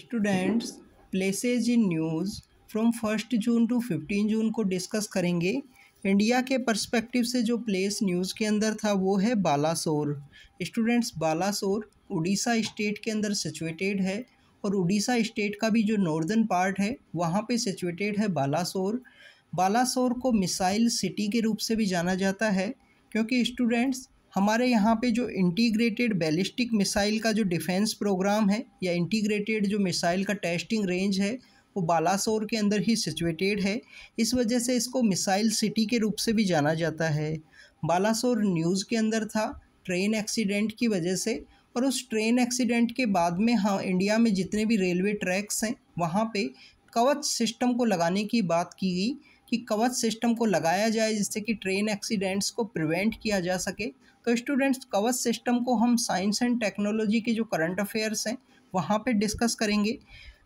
students places in news from first June to fifteen June को discuss करेंगे India के perspective से जो प्लेस न्यूज़ के अंदर था वो है बालासोर स्टूडेंट्स बालासोर उड़ीसा स्टेट के अंदर सिचुएटेड है और उड़ीसा स्टेट का भी जो नॉर्दर्न पार्ट है वहाँ पे सिचुएटेड है बालासोर बालासोर को मिसाइल सिटी के रूप से भी जाना जाता है क्योंकि स्टूडेंट्स हमारे यहाँ पे जो इंटीग्रेटेड बैलिस्टिक मिसाइल का जो डिफेंस प्रोग्राम है या इंटीग्रेटेड जो मिसाइल का टेस्टिंग रेंज है वो बालासोर के अंदर ही सिचुएटेड है इस वजह से इसको मिसाइल सिटी के रूप से भी जाना जाता है बालासोर न्यूज़ के अंदर था ट्रेन एक्सीडेंट की वजह से और उस ट्रेन एक्सीडेंट के बाद में हाँ इंडिया में जितने भी रेलवे ट्रैक्स हैं वहाँ पे कवच सिस्टम को लगाने की बात की गई कि कवच सिस्टम को लगाया जाए जिससे कि ट्रेन एक्सीडेंट्स को प्रिवेंट किया जा सके तो स्टूडेंट्स कवच सिस्टम को हम साइंस एंड टेक्नोलॉजी के जो करंट अफेयर्स हैं वहाँ पे डिस्कस करेंगे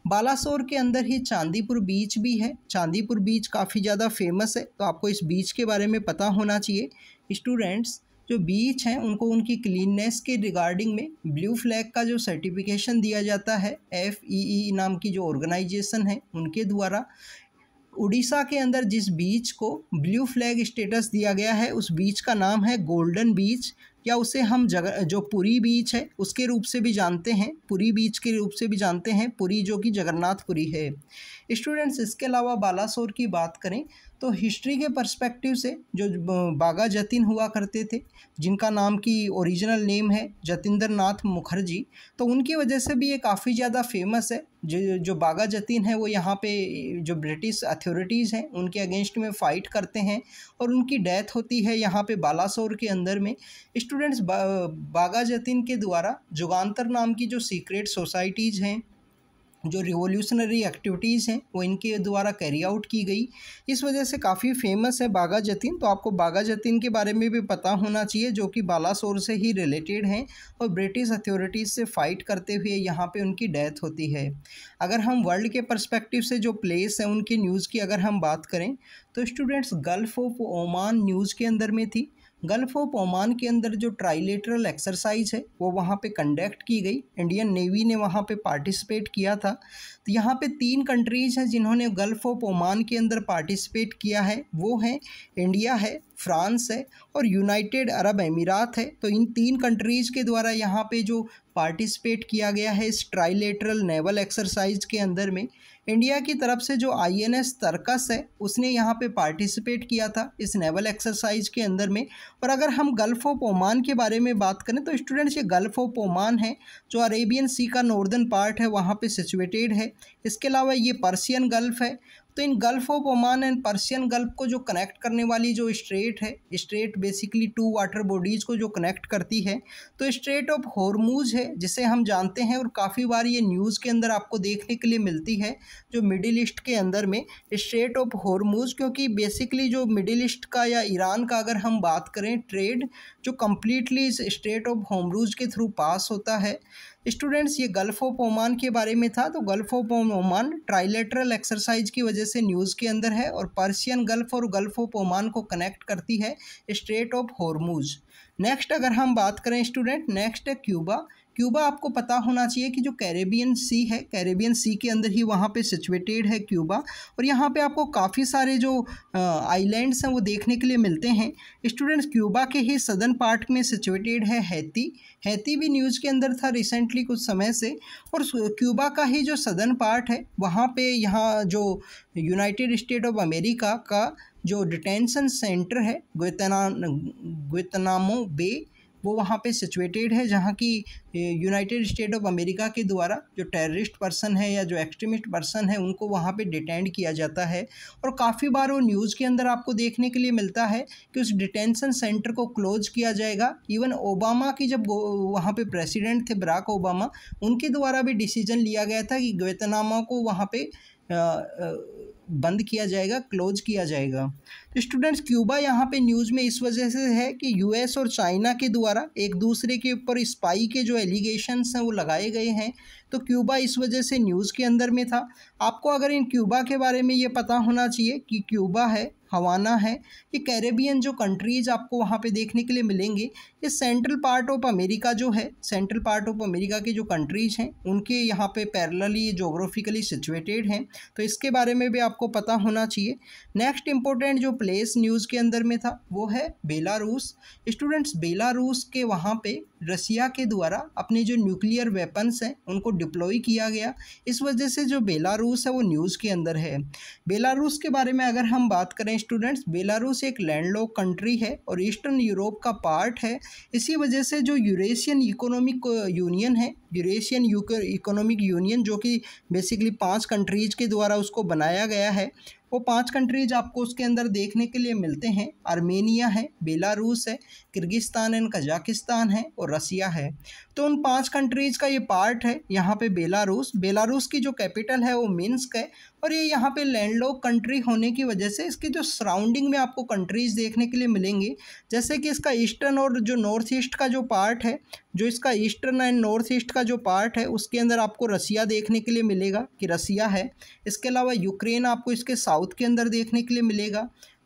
बालासोर के अंदर ही चांदीपुर बीच भी है चांदीपुर बीच काफ़ी ज़्यादा फेमस है तो आपको इस बीच के बारे में पता होना चाहिए स्टूडेंट्स जो बीच हैं उनको उनकी क्लीननेस के रिगार्डिंग में ब्लू फ्लैग का जो सर्टिफिकेशन दिया जाता है एफ ई ई नाम की जो ऑर्गेनाइजेशन है उनके द्वारा उड़ीसा के अंदर जिस बीच को ब्लू फ्लैग स्टेटस दिया गया है उस बीच का नाम है गोल्डन बीच या उसे हम जगह जो पुरी बीच है उसके रूप से भी जानते हैं पुरी बीच के रूप से भी जानते हैं पुरी जो कि जगन्नाथपुरी है स्टूडेंट्स इसके अलावा बालासोर की बात करें तो हिस्ट्री के पर्सपेक्टिव से जो बागा जतिन हुआ करते थे जिनका नाम की ओरिजिनल नेम है जतिंद्र नाथ मुखर्जी तो उनकी वजह से भी ये काफ़ी ज़्यादा फेमस है जो जो बागा जतीन है वो यहाँ पे जो ब्रिटिश अथॉरिटीज़ हैं उनके अगेंस्ट में फ़ाइट करते हैं और उनकी डेथ होती है यहाँ पे बालासोर के अंदर में स्टूडेंट्स बा, बागा जतीन के द्वारा जुगान्तर नाम की जो सीक्रेट सोसाइटीज़ हैं जो रिवोल्यूशनरी एक्टिविटीज़ हैं वो इनके द्वारा कैरी आउट की गई इस वजह से काफ़ी फेमस है बागा जतिन तो आपको बागा जतिन के बारे में भी पता होना चाहिए जो कि बालासोर से ही रिलेटेड हैं और ब्रिटिश अथॉरिटीज़ से फ़ाइट करते हुए यहाँ पे उनकी डेथ होती है अगर हम वर्ल्ड के परस्पेक्टिव से जो प्लेस है उनकी न्यूज़ की अगर हम बात करें तो students Gulf of Oman news के अंदर में थी गल्फ ऑफ ओमान के अंदर जो ट्राइलेटरल एक्सरसाइज है वो वहाँ पे कंडक्ट की गई इंडियन नेवी ने वहाँ पे पार्टिसिपेट किया था तो यहाँ पे तीन कंट्रीज़ हैं जिन्होंने गल्फ ऑफ ओमान के अंदर पार्टिसिपेट किया है वो हैं इंडिया है फ्रांस है और यूनाइटेड अरब अमीरात है तो इन तीन कंट्रीज़ के द्वारा यहाँ पे जो पार्टिसिपेट किया गया है इस ट्राइलेटरल नेवल एक्सरसाइज के अंदर में इंडिया की तरफ से जो आई एन एस तरकस है उसने यहाँ पे पार्टिसिपेट किया था इस नेवल एक्सरसाइज के अंदर में और अगर हम गल्फ़ ऑफ ओमान के बारे में बात करें तो स्टूडेंट्स ये गल्फ़ ऑफ ओमान है जो अरेबियन सी का नॉर्दर्न पार्ट है वहाँ पे सिचुएटेड है इसके अलावा ये पर्सियन गल्फ़ है तो इन Gulf of Oman and Persian Gulf को जो कनेक्ट करने वाली जो स्ट्रेट है strait basically two water bodies को जो कनेक्ट करती है तो स्ट्रेट ऑफ हॉर्मूज है जिसे हम जानते हैं और काफ़ी बार ये न्यूज़ के अंदर आपको देखने के लिए मिलती है जो मिडिल ईस्ट के अंदर में स्ट्रेट ऑफ हॉर्मूज क्योंकि बेसिकली जो मिडिल ईस्ट का या ईरान का अगर हम बात करें ट्रेड जो कम्प्लीटली इस स्ट्रेट ऑफ होमरूज के थ्रू पास होता है स्टूडेंट्स ये गल्फ ऑफ ओमान के बारे में था तो Gulf of Oman trilateral exercise की वजह से न्यूज़ के अंदर है और पर्सियन गल्फ और गल्फ ऑफ ओमान को कनेक्ट करती है स्ट्रेट ऑफ हॉर्मूज नेक्स्ट अगर हम बात करें स्टूडेंट नेक्स्ट है क्यूबा क्यूबा आपको पता होना चाहिए कि जो कैरेबियन सी है कैरेबियन सी के अंदर ही वहाँ पे सिचुएटेड है क्यूबा और यहाँ पे आपको काफ़ी सारे जो आइलैंड्स हैं वो देखने के लिए मिलते हैं स्टूडेंट्स क्यूबा के ही सदर्न पार्ट में सिचुएटेड है हैती हैती भी न्यूज़ के अंदर था रिसेंटली कुछ समय से और क्यूबा का ही जो सदर्न पार्ट है वहाँ पर यहाँ जो यूनाइटेड स्टेट ऑफ अमेरिका का जो डिटेंशन सेंटर है ग्वेतनामो बे वो वहाँ पे सिचुएटेड है जहाँ की यूनाइटेड स्टेट ऑफ अमेरिका के द्वारा जो टेररिस्ट पर्सन है या जो एक्सट्रीमिस्ट पर्सन है उनको वहाँ पे डिटेंड किया जाता है और काफ़ी बार वो न्यूज़ के अंदर आपको देखने के लिए मिलता है कि उस डिटेंशन सेंटर को क्लोज किया जाएगा इवन ओबामा की जब वहाँ पे प्रेसिडेंट थे बराक ओबामा उनके द्वारा भी डिसीजन लिया गया था कि ग्वेतनामा को वहाँ पर बंद किया जाएगा क्लोज किया जाएगा स्टूडेंट्स क्यूबा यहाँ पे न्यूज़ में इस वजह से है कि यूएस और चाइना के द्वारा एक दूसरे के ऊपर स्पाई के जो एलिगेशंस हैं वो लगाए गए हैं तो क्यूबा इस वजह से न्यूज़ के अंदर में था आपको अगर इन क्यूबा के बारे में ये पता होना चाहिए कि क्यूबा है हवाना है ये कैरेबियन जो कंट्रीज़ आपको वहाँ पे देखने के लिए मिलेंगे ये सेंट्रल पार्ट ऑफ अमेरिका जो है सेंट्रल पार्ट ऑफ अमेरिका के जो कंट्रीज़ हैं उनके यहाँ पे पैरेलली जोग्राफिकली सिचुएटेड हैं तो इसके बारे में भी आपको पता होना चाहिए नेक्स्ट इंपॉर्टेंट जो प्लेस न्यूज़ के अंदर में था वो है बेलारूस स्टूडेंट्स बेलारूस के वहाँ पे रसिया के द्वारा अपने जो न्यूक्लियर वेपन्स हैं उनको डिप्लॉय किया गया इस वजह से जो बेलारूस है वो न्यूज़ के अंदर है बेलारूस के बारे में अगर हम बात करें स्टूडेंट्स बेलारूस एक लैंडलॉक कंट्री है और ईस्टर्न यूरोप का पार्ट है इसी वजह से जो यूरेशियन इकोनॉमिक यूनियन है यूरेशियन इकोनॉमिक यूनियन जो कि बेसिकली पांच कंट्रीज़ के द्वारा उसको बनाया गया है वो पांच कंट्रीज आपको उसके अंदर देखने के लिए मिलते हैं आर्मेनिया है बेलारूस है किर्गिस्तान एंड कजाकिस्तान है और रसिया है तो उन पांच कंट्रीज़ का ये पार्ट है यहाँ पे बेलारूस बेलारूस की जो कैपिटल है वो मिन्स्क है और ये यहाँ पे लैंडलॉक कंट्री होने की वजह से इसकी जो सराउंडिंग में आपको कंट्रीज़ देखने के लिए मिलेंगी जैसे कि इसका ईस्टर्न और जो नॉर्थ ईस्ट का जो पार्ट है जो इसका ईस्टर्न एंड नॉर्थ ईस्ट का जो पार्ट है उसके अंदर आपको रसिया देखने के लिए मिलेगा कि रसिया है इसके अलावा यूक्रेन आपको इसके साउथ के अंदर देखने के लिए मिलेगा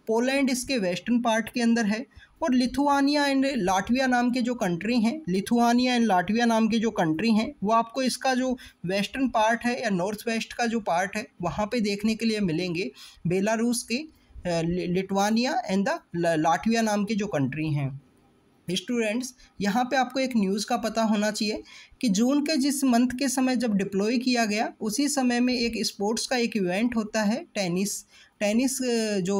पोलैंड इसके वेस्टर्न पार्ट के अंदर है और लिथुआनिया एंड लाटविया नाम के जो कंट्री हैं लिथुआनिया एंड लाटविया नाम के जो कंट्री हैं वो आपको इसका जो वेस्टर्न पार्ट है या नॉर्थ वेस्ट का जो पार्ट है वहाँ पे देखने के लिए मिलेंगे बेलारूस के लिटवानिया एंड द लाटविया नाम के जो कंट्री हैं स्टूडेंट्स यहाँ पे आपको एक न्यूज़ का पता होना चाहिए कि जून के जिस मंथ के समय जब डिप्लॉय किया गया उसी समय में एक स्पोर्ट्स का एक इवेंट होता है टेनिस टेनिस जो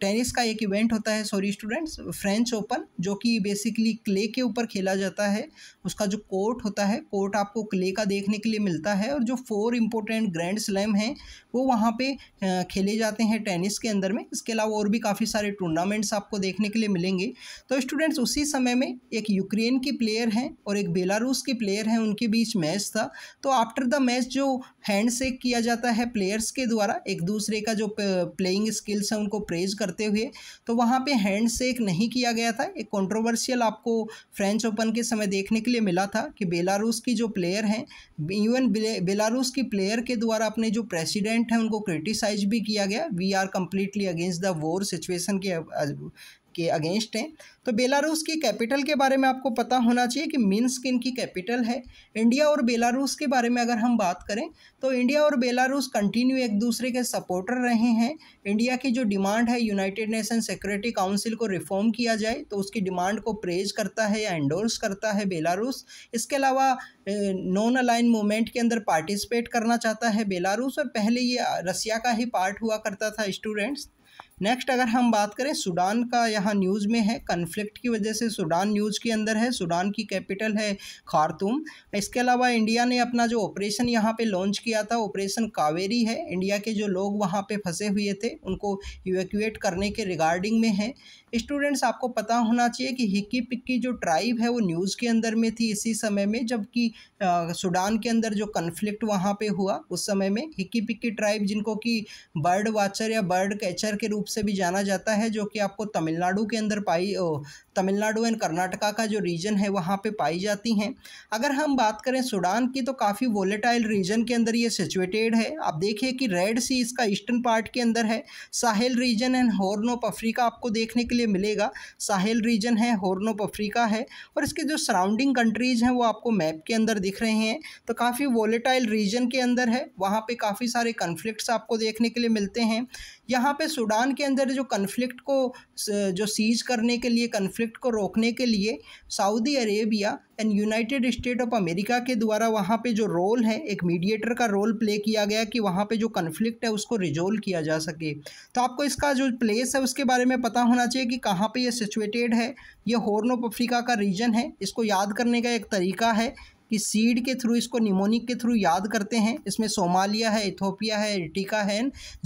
टेनिस का एक इवेंट होता है सॉरी स्टूडेंट्स फ्रेंच ओपन जो कि बेसिकली क्ले के ऊपर खेला जाता है उसका जो कोर्ट होता है कोर्ट आपको क्ले का देखने के लिए मिलता है और जो फोर इम्पोर्टेंट ग्रैंड स्लैम हैं वो वहाँ पे खेले जाते हैं टेनिस के अंदर में इसके अलावा और भी काफ़ी सारे टूर्नामेंट्स आपको देखने के लिए मिलेंगे तो स्टूडेंट्स उसी समय में एक यूक्रेन के प्लेयर हैं और एक बेलारूस के प्लेयर हैं उनके बीच मैच था तो आफ्टर द मैच जो हैंड किया जाता है प्लेयर्स के द्वारा एक दूसरे का जो प्लेइंग स्किल्स हैं उनको प्रेज करते हुए तो वहाँ पे हैंड शेक नहीं किया गया था एक कंट्रोवर्शियल आपको फ्रेंच ओपन के समय देखने के लिए मिला था कि बेलारूस की जो प्लेयर हैं इवन बेलारूस की प्लेयर के द्वारा अपने जो प्रेसिडेंट हैं उनको क्रिटिसाइज भी किया गया we are completely against the war situation के के अगेंस्ट हैं तो बेलारूस की कैपिटल के बारे में आपको पता होना चाहिए कि मिन्स्क इनकी कैपिटल है इंडिया और बेलारूस के बारे में अगर हम बात करें तो इंडिया और बेलारूस कंटिन्यू एक दूसरे के सपोर्टर रहे हैं इंडिया की जो डिमांड है यूनाइटेड नेशन सिक्योरिटी काउंसिल को रिफॉर्म किया जाए तो उसकी डिमांड को प्रेज करता है या एंडोर्स करता है बेलारूस इसके अलावा नॉन अलाइन मूवमेंट के अंदर पार्टिसिपेट करना चाहता है बेलारूस और पहले ये रसिया का ही पार्ट हुआ करता था स्टूडेंट्स नेक्स्ट अगर हम बात करें सूडान का यहाँ न्यूज़ में है कन्फ्लिक्ट की वजह से सूडान न्यूज़ के अंदर है सूडान की कैपिटल है खारतूम इसके अलावा इंडिया ने अपना जो ऑपरेशन यहाँ पे लॉन्च किया था ऑपरेशन कावेरी है इंडिया के जो लोग वहाँ पे फंसे हुए थे उनको इवेक्यूएट करने के रिगार्डिंग में है स्टूडेंट्स आपको पता होना चाहिए कि हिक्की पिक्की जो ट्राइब है वो न्यूज़ के अंदर में थी इसी समय में जबकि सूडान के अंदर जो कन्फ्लिक्ट वहाँ पे हुआ उस समय में हिक्की पिक्की ट्राइब जिनको कि बर्ड वाचर या बर्ड कैचर के रूप से भी जाना जाता है जो कि आपको तमिलनाडु के अंदर पाई तमिलनाडु एंड कर्नाटका का जो रीजन है वहाँ पे पाई जाती हैं अगर हम बात करें सूडान की तो काफ़ी वोलेटाइल रीजन के अंदर ये सिचुएटेड है आप देखिए कि रेड सी इसका ईस्टर्न पार्ट के अंदर है Sahel region and Horn of Africa आपको देखने के लिए मिलेगा साहिल रीजन है हॉर्न ऑफ अफ्रीका है और इसके जो सराउंडिंग कंट्रीज़ हैं वो आपको मैप के अंदर दिख रहे हैं तो काफ़ी वोलेटाइल रीजन के अंदर है वहाँ पर काफ़ी सारे कन्फ्लिक्ट आपको देखने के लिए मिलते हैं यहाँ पे सूडान के अंदर जो कन्फ्लिक्ट को जो सीज करने के लिए कन्फ्लिक्ट को रोकने के लिए Saudi Arabia and United State of America के द्वारा वहाँ पे जो रोल है एक मीडिएटर का रोल प्ले किया गया कि वहाँ पे जो कन्फ्लिक्ट है उसको रिजोल्व किया जा सके तो आपको इसका जो प्लेस है उसके बारे में पता होना चाहिए कि कहाँ पे ये सिचुएटेड है ये हॉर्न ऑफ अफ्रीका का रीजन है इसको याद करने का एक तरीका है कि सीड के थ्रू इसको निमोनिक के थ्रू याद करते हैं इसमें सोमालिया है इथोपिया है इटिका है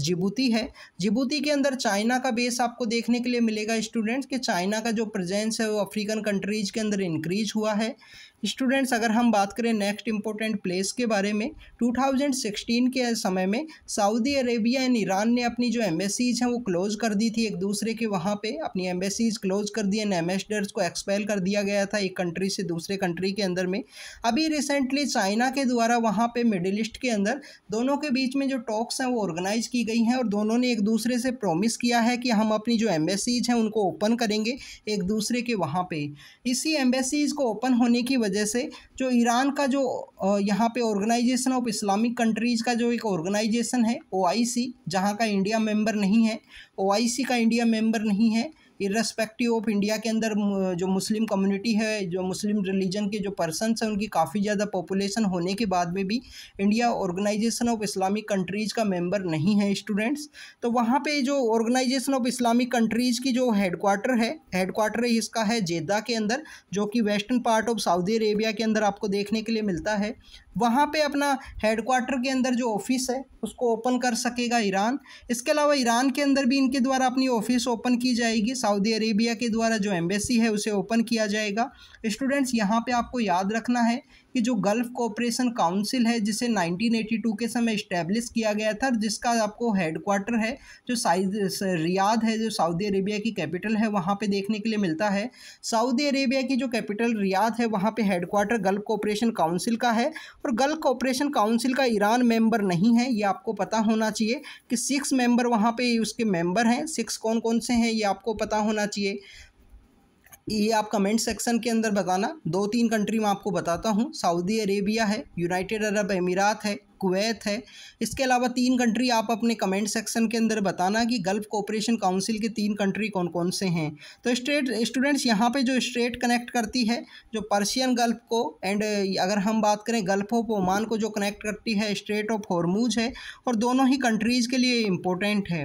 जिबूती है जिबूती के अंदर चाइना का बेस आपको देखने के लिए मिलेगा स्टूडेंट्स कि चाइना का जो प्रेजेंस है वो अफ्रीकन कंट्रीज़ के अंदर इंक्रीज हुआ है स्टूडेंट्स अगर हम बात करें नेक्स्ट इम्पोर्टेंट प्लेस के बारे में 2016 के समय में सऊदी अरेबिया एंड ईरान ने अपनी जो एम्बेसीज हैं वो क्लोज़ कर दी थी एक दूसरे के वहाँ पे अपनी एम्बेसीज क्लोज़ कर दी एंड एम्बेसडर्स को एक्सपेल कर दिया गया था एक कंट्री से दूसरे कंट्री के अंदर में अभी रिसेंटली चाइना के द्वारा वहाँ पर मिडिल ईस्ट के अंदर दोनों के बीच में जो टॉक्स हैं वो ऑर्गेनाइज की गई हैं और दोनों ने एक दूसरे से प्रोमिस किया है कि हम अपनी जो एम्बेसीज हैं उनको ओपन करेंगे एक दूसरे के वहाँ पर इसी एम्बेसीज को ओपन होने की वजह वजह से जो ईरान का जो यहाँ पे ऑर्गेनाइजेशन ऑफ इस्लामिक कंट्रीज़ का जो एक ऑर्गेनाइजेशन है ओ आई सी जहाँ का इंडिया मेंबर नहीं है ओ आई सी का इंडिया मेंबर नहीं है इरेस्पेक्टिव ऑफ इंडिया के अंदर जो मुस्लिम कम्युनिटी है जो मुस्लिम रिलीजन के जो पर्सनस हैं उनकी काफ़ी ज़्यादा पॉपुलेशन होने के बाद में भी India Organisation of Islamic countries का मेंबर नहीं है स्टूडेंट्स तो वहाँ पे जो ऑर्गेनाइजेशन ऑफ इस्लामिक कंट्रीज़ की जो हेडकोार्टर है हेडक्वार्टर इसका है जेदा के अंदर जो कि western part of Saudi Arabia के अंदर आपको देखने के लिए मिलता है वहाँ पे अपना हेडक्वार्टर के अंदर जो ऑफिस है उसको ओपन कर सकेगा ईरान इसके अलावा ईरान के अंदर भी इनके द्वारा अपनी ऑफिस ओपन की जाएगी सऊदी अरेबिया के द्वारा जो एम्बेसी है उसे ओपन किया जाएगा स्टूडेंट्स यहाँ पे आपको याद रखना है कि जो गल्फ़ कोऑपरेशन काउंसिल है जिसे 1982 के समय इस्टेब्लिश किया गया था जिसका आपको हेडक्वार्टर है जो साइज रियाद है जो सऊदी अरेबिया की कैपिटल है वहाँ पे देखने के लिए मिलता है सऊदी अरेबिया की जो कैपिटल रियाद है वहाँ पे हेडक्वार्टर गल्फ़ कोऑपरेशन काउंसिल का है और गल्फ कॉपरेशन काउंसिल का ईरान मेंबर नहीं है ये आपको पता होना चाहिए कि सिक्स मेंबर वहाँ पे उसके मेंबर हैं सिक्स कौन कौन से हैं ये आपको पता होना चाहिए ये आप कमेंट सेक्शन के अंदर बताना दो तीन कंट्री मैं आपको बताता हूँ सऊदी अरेबिया है यूनाइटेड अरब अमीरात है कुवैत है इसके अलावा तीन कंट्री आप अपने कमेंट सेक्शन के अंदर बताना कि गल्फ़ कोऑपरेशन काउंसिल के तीन कंट्री कौन कौन से हैं तो स्ट्रेट स्टूडेंट्स यहाँ पे जो स्ट्रेट कनेक्ट करती है जो पर्शियन गल्फ़ को एंड अगर हम बात करें गल्फ़ ऑफ ओमान को जो कनेक्ट करती है स्ट्रेट ऑफ हॉर्मूज है और दोनों ही कंट्रीज़ के लिए इम्पोर्टेंट है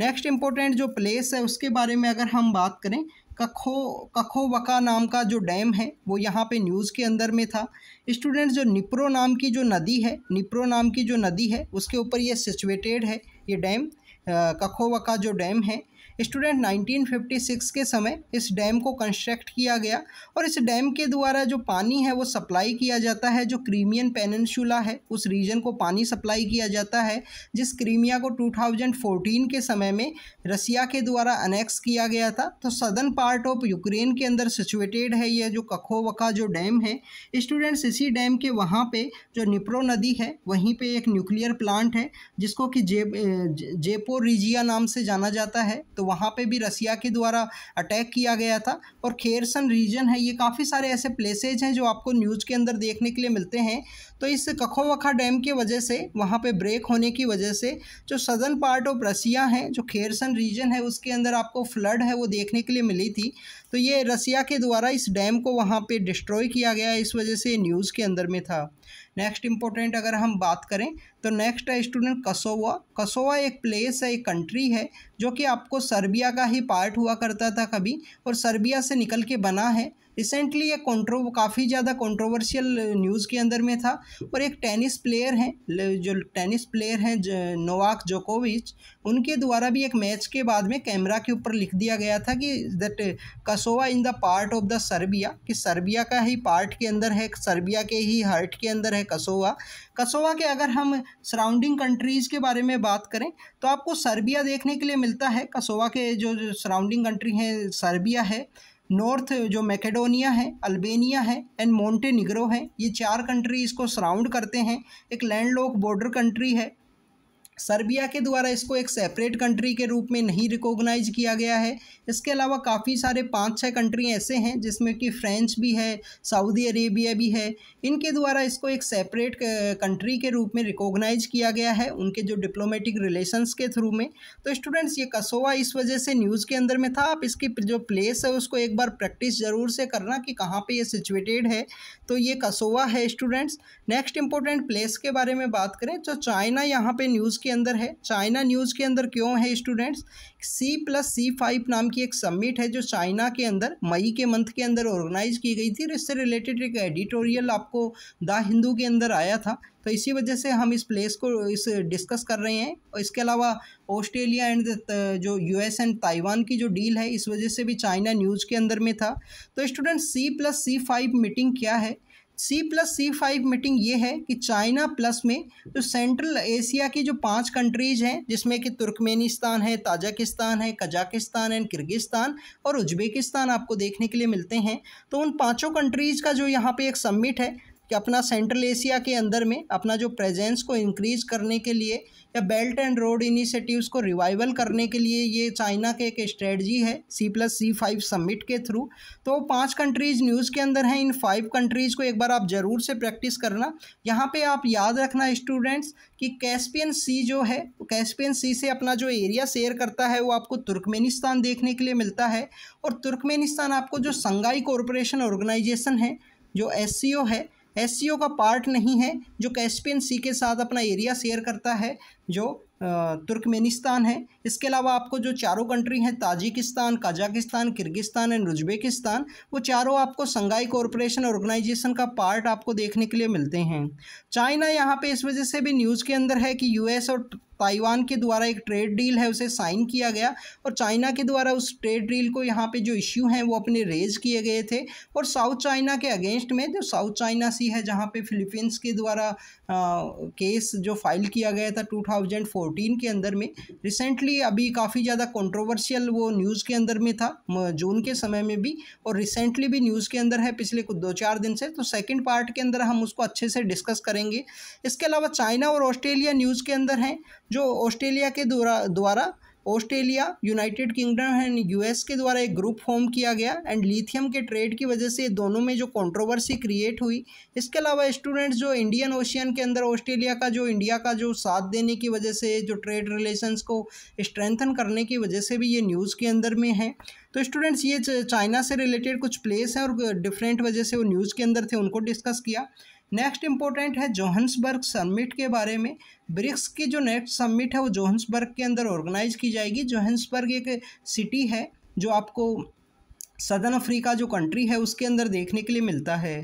नेक्स्ट इम्पोर्टेंट जो प्लेस है उसके बारे में अगर हम बात करें कखो कखो वका नाम का जो डैम है वो यहाँ पे न्यूज़ के अंदर में था स्टूडेंट्स जो निप्रो नाम की जो नदी है निप्रो नाम की जो नदी है उसके ऊपर ये सिचुएटेड है ये डैम कखोवका जो डैम है स्टूडेंट 1956 के समय इस डैम को कंस्ट्रक्ट किया गया और इस डैम के द्वारा जो पानी है वो सप्लाई किया जाता है जो क्रीमियन पेनशुला है उस रीजन को पानी सप्लाई किया जाता है जिस क्रीमिया को 2014 के समय में रसिया के द्वारा अनेक्स किया गया था तो सदर्न पार्ट ऑफ यूक्रेन के अंदर सिचुएटेड है यह जो कखोवका जो डैम है स्टूडेंट्स इसी डैम के वहाँ पर जो निप्रो नदी है वहीं पर एक न्यूक्लियर प्लांट है जिसको कि जे जेपो रिजिया नाम से जाना जाता है तो वहाँ पे भी रसिया के द्वारा अटैक किया गया था और खेरसन रीजन है ये काफ़ी सारे ऐसे प्लेसेज हैं जो आपको न्यूज़ के अंदर देखने के लिए मिलते हैं तो इस कखोवखा डैम के वजह से वहाँ पर ब्रेक होने की वजह से जो सदर्न पार्ट ऑफ रसिया है जो खेरसन रीजन है उसके अंदर आपको फ्लड है वो देखने के लिए मिली थी तो ये रसिया के द्वारा इस डैम को वहाँ पर डिस्ट्रॉय किया गया इस वजह से न्यूज़ के अंदर में था नेक्स्ट इंपॉर्टेंट अगर हम बात करें तो नेक्स्ट है स्टूडेंट कसोवा कसोवा एक प्लेस है एक कंट्री है जो कि आपको सर्बिया का ही पार्ट हुआ करता था कभी और सर्बिया से निकल के बना है रिसेंटली ये कॉन्ट्रो काफ़ी ज़्यादा कॉन्ट्रोवर्शियल न्यूज़ के अंदर में था और एक टेनिस प्लेयर हैं जो टेनिस प्लेयर हैं नोवाक जोकोविच उनके द्वारा भी एक मैच के बाद में कैमरा के ऊपर लिख दिया गया था कि that Kosovo in the part of the Serbia कि सर्बिया का ही पार्ट के अंदर है सर्बिया के ही हर्ट के अंदर है कसोवा कसोवा के अगर हम सराउंडिंग कंट्रीज़ के बारे में बात करें तो आपको सर्बिया देखने के लिए मिलता है कसोवा के जो, जो सराउंडिंग कंट्री हैं सर्बिया है नॉर्थ जो मैकेडोनिया है अल्बेनिया है एंड मोंटेनिग्रो है ये चार कंट्री इसको सराउंड करते हैं एक लैंड लॉक बॉर्डर कंट्री है सर्बिया के द्वारा इसको एक सेपरेट कंट्री के रूप में नहीं रिकॉग्नाइज किया गया है इसके अलावा काफ़ी सारे पाँच छः कंट्री ऐसे हैं जिसमें कि फ्रेंच भी है सऊदी अरेबिया भी है इनके द्वारा इसको एक सेपरेट कंट्री के रूप में रिकॉग्नाइज किया गया है उनके जो डिप्लोमेटिक रिलेशंस के थ्रू में तो स्टूडेंट्स ये कसोवा इस वजह से न्यूज़ के अंदर में था आप इसकी जो प्लेस है उसको एक बार प्रैक्टिस ज़रूर से करना कि कहाँ पर यह सिचुएटेड है तो ये कसोवा है स्टूडेंट्स नेक्स्ट इंपॉर्टेंट प्लेस के बारे में बात करें तो चाइना यहाँ पर न्यूज़ के अंदर है चाइना न्यूज़ के अंदर क्यों है students C plus C five नाम की एक समिट है जो चाइना के अंदर मई के मंथ के अंदर ऑर्गेनाइज की गई थी और इससे रिलेटेड एक एडिटोरियल आपको द हिंदू के अंदर आया था तो इसी वजह से हम इस प्लेस को इस डिस्कस कर रहे हैं और इसके अलावा ऑस्ट्रेलिया एंड जो यूएस एंड ताइवान की जो डील है इस वजह से भी चाइना न्यूज़ के अंदर में था तो student C plus C five meeting क्या है C plus C five meeting ये है कि चाइना प्लस में जो सेंट्रल एशिया की जो पांच कंट्रीज़ हैं जिसमें कि तुर्कमेनिस्तान है ताजिकिस्तान है कजाकिस्तान एंड किर्गिस्तान और उज्बेकिस्तान आपको देखने के लिए मिलते हैं तो उन पाँचों कंट्रीज़ का जो यहाँ पे एक समिट है कि अपना सेंट्रल एशिया के अंदर में अपना जो प्रेजेंस को इंक्रीज करने के लिए या बेल्ट एंड रोड इनिशिएटिव्स को रिवाइवल करने के लिए ये चाइना के एक स्ट्रेटजी है C plus C five summit के थ्रू तो पांच कंट्रीज़ न्यूज़ के अंदर हैं इन फाइव कंट्रीज़ को एक बार आप ज़रूर से प्रैक्टिस करना यहाँ पर आप याद रखना स्टूडेंट्स कि कैस्पियन सी जो है कैस्पियन सी से अपना जो एरिया शेयर करता है वो आपको तुर्कमेनिस्तान देखने के लिए मिलता है और तुर्कमेनिस्तान आपको जो संघाई कॉरपोरेशन ऑर्गेनाइजेशन है जो एस है एस का पार्ट नहीं है जो कैस्पियन सी के साथ अपना एरिया शेयर करता है जो तुर्कमेनिस्तान है इसके अलावा आपको जो चारों कंट्री हैं Tajikistan Kazakhstan Kyrgyzstan and Uzbekistan वो चारों आपको संघाई कॉरपोरेशन ऑर्गेनाइजेशन का पार्ट आपको देखने के लिए मिलते हैं चाइना यहाँ पे इस वजह से भी न्यूज़ के अंदर है कि यूएस और ताइवान के द्वारा एक ट्रेड डील है उसे साइन किया गया और चाइना के द्वारा उस ट्रेड डील को यहाँ पे जो इश्यू हैं वो अपने रेज किए गए थे और साउथ चाइना के अगेंस्ट में जो साउथ चाइना सी है जहाँ पे फिलीपींस के द्वारा केस जो फाइल किया गया था 2014 के अंदर में रिसेंटली अभी काफ़ी ज़्यादा कंट्रोवर्शियल वो न्यूज़ के अंदर में था जून के समय में भी और रिसेंटली भी न्यूज़ के अंदर है पिछले कुछ दो चार दिन से तो सेकेंड पार्ट के अंदर हम उसको अच्छे से डिस्कस करेंगे इसके अलावा चाइना और ऑस्ट्रेलिया न्यूज़ के अंदर हैं जो ऑस्ट्रेलिया के द्वारा द्वारा Australia United Kingdom and US के द्वारा एक ग्रुप फॉर्म किया गया एंड लिथियम के ट्रेड की वजह से दोनों में जो कंट्रोवर्सी क्रिएट हुई इसके अलावा स्टूडेंट्स जो इंडियन ओशियन के अंदर ऑस्ट्रेलिया का जो इंडिया का जो साथ देने की वजह से जो ट्रेड रिलेशंस को स्ट्रेंथन करने की वजह से भी ये न्यूज़ के अंदर में है तो स्टूडेंट्स ये चाइना से रिलेटेड कुछ प्लेस हैं और डिफरेंट वजह से वो न्यूज़ के अंदर थे उनको डिस्कस किया नेक्स्ट इम्पोर्टेंट है जोहन्सबर्ग समिट के बारे में ब्रिक्स की जो नेक्स्ट समिट है वो जोहन्सबर्ग के अंदर ऑर्गेनाइज की जाएगी जोहन्सबर्ग एक सिटी है जो आपको सदर्न अफ्रीका जो कंट्री है उसके अंदर देखने के लिए मिलता है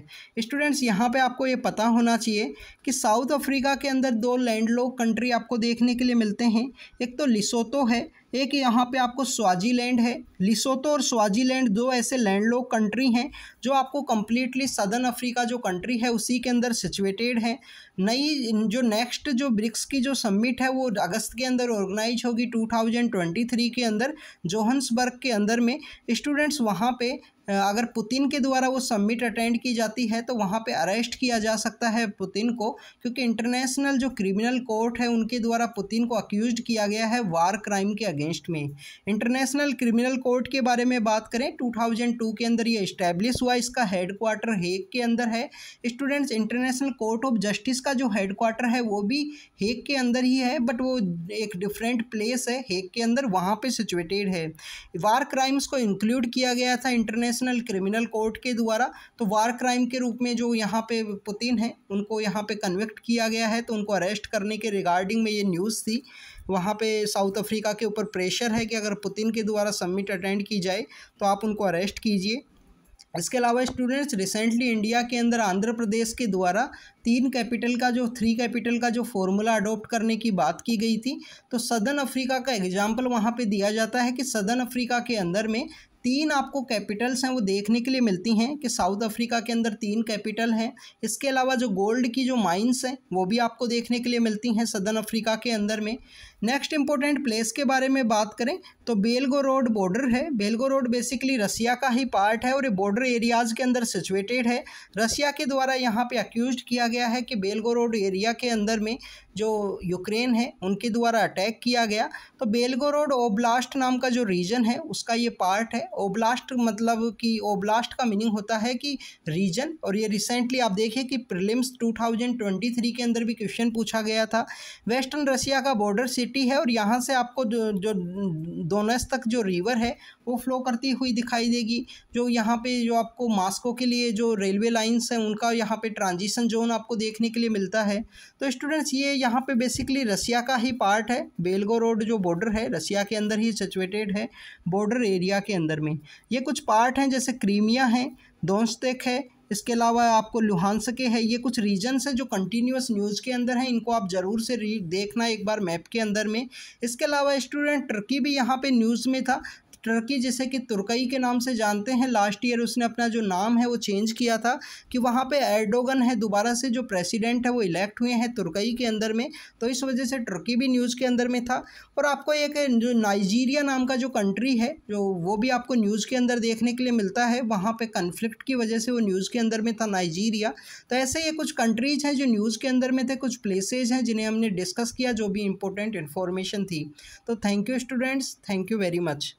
स्टूडेंट्स यहाँ पे आपको ये पता होना चाहिए कि साउथ अफ्रीका के अंदर दो लैंडलॉक कंट्री आपको देखने के लिए मिलते हैं एक तो लिसोतो है एक यहाँ पे आपको स्वाजीलैंड है लिसोतो और स्वाजीलैंड दो ऐसे लैंडलॉक कंट्री हैं जो आपको कम्प्लीटली सदर्न अफ्रीका जो कंट्री है उसी के अंदर सिचुएटेड है नई जो नेक्स्ट जो ब्रिक्स की जो समिट है वो अगस्त के अंदर ऑर्गेनाइज होगी 2023 के अंदर जोहन्सबर्ग के अंदर में स्टूडेंट्स वहाँ पे अगर पुतिन के द्वारा वो सबमिट अटेंड की जाती है तो वहाँ पे अरेस्ट किया जा सकता है पुतिन को क्योंकि इंटरनेशनल जो क्रिमिनल कोर्ट है उनके द्वारा पुतिन को अक्यूज किया गया है वार क्राइम के अगेंस्ट में इंटरनेशनल क्रिमिनल कोर्ट के बारे में बात करें 2002 के अंदर ये इस्टेब्लिश हुआ इसका क्वार्टर हेग के अंदर है students International Court of Justice का जो हेडक्वार्टर है वो भी हेग के अंदर ही है बट वो एक डिफरेंट प्लेस है हेग के अंदर वहाँ पर सिचुएटेड है वार क्राइम्स को इंक्लूड किया गया था इंटरनेशनल इंटरनेशनल क्रिमिनल कोर्ट के द्वारा तो वार क्राइम के रूप में जो यहाँ पे पुतिन हैं उनको यहाँ पे कन्विक्ट किया गया है तो उनको अरेस्ट करने के रिगार्डिंग में ये न्यूज़ थी वहाँ पे साउथ अफ्रीका के ऊपर प्रेशर है कि अगर पुतिन के द्वारा सबमिट अटेंड की जाए तो आप उनको अरेस्ट कीजिए इसके अलावा स्टूडेंट्स रिसेंटली इंडिया के अंदर आंध्र प्रदेश के द्वारा तीन कैपिटल का जो थ्री कैपिटल का जो फॉर्मूला अडॉप्ट करने की बात की गई थी तो सदन अफ्रीका का एग्जाम्पल वहाँ पे दिया जाता है कि सदन अफ्रीका के अंदर में तीन आपको कैपिटल्स हैं वो देखने के लिए मिलती हैं कि साउथ अफ्रीका के अंदर तीन कैपिटल हैं इसके अलावा जो गोल्ड की जो माइंस हैं वो भी आपको देखने के लिए मिलती हैं सदर्न अफ्रीका के अंदर में नेक्स्ट इंपॉर्टेंट प्लेस के बारे में बात करें तो बेलगो रोड बॉर्डर है बेलगो रोड बेसिकली रसिया का ही पार्ट है और ये बॉर्डर एरियाज़ के अंदर सिचुएटेड है रसिया के द्वारा यहाँ पे अक्यूज किया गया है कि बेलगो रोड एरिया के अंदर में जो यूक्रेन है उनके द्वारा अटैक किया गया तो बेलगो रोड ओब्लास्ट नाम का जो रीजन है उसका ये पार्ट है ओब्लास्ट मतलब कि ओब्लास्ट का मीनिंग होता है कि रीजन और ये रिसेंटली आप देखिए कि प्रिलिम्स टू के अंदर भी क्वेश्चन पूछा गया था वेस्टर्न रसिया का बॉर्डर सिटी सिटी है और यहाँ से आपको जो जो दोनस तक जो रिवर है वो फ्लो करती हुई दिखाई देगी जो यहाँ पे जो आपको मास्को के लिए जो रेलवे लाइंस हैं उनका यहाँ पे ट्रांजिशन जोन आपको देखने के लिए मिलता है तो स्टूडेंट्स ये यहाँ पे बेसिकली रसिया का ही पार्ट है बेलगो रोड जो बॉर्डर है रसिया के अंदर ही सिचुएटेड है बॉर्डर एरिया के अंदर में ये कुछ पार्ट हैं जैसे क्रीमिया है दोनस्तेक है इसके अलावा आपको के है ये कुछ रीजन्स हैं जो कंटिन्यूस न्यूज़ के अंदर हैं इनको आप ज़रूर से रीड देखना एक बार मैप के अंदर में इसके अलावा स्टूडेंट टर्की भी यहाँ पे न्यूज़ में था टर्की जिसे कि तुर्कई के नाम से जानते हैं लास्ट ईयर उसने अपना जो नाम है वो चेंज किया था कि वहाँ पे एर्डोगन है दोबारा से जो प्रेसिडेंट है वो इलेक्ट हुए हैं तुर्कई के अंदर में तो इस वजह से टर्की भी न्यूज़ के अंदर में था और आपको एक जो नाइजीरिया नाम का जो कंट्री है जो वो भी आपको न्यूज़ के अंदर देखने के लिए मिलता है वहाँ पर कन्फ्लिक्ट की वजह से वो न्यूज़ के अंदर में था नाइजीरिया तो ऐसे ये कुछ कंट्रीज हैं जो न्यूज़ के अंदर में थे कुछ प्लेसेज हैं जिन्हें हमने डिस्कस किया जो भी इंपॉर्टेंट इन्फॉर्मेशन थी तो thank you students thank you very much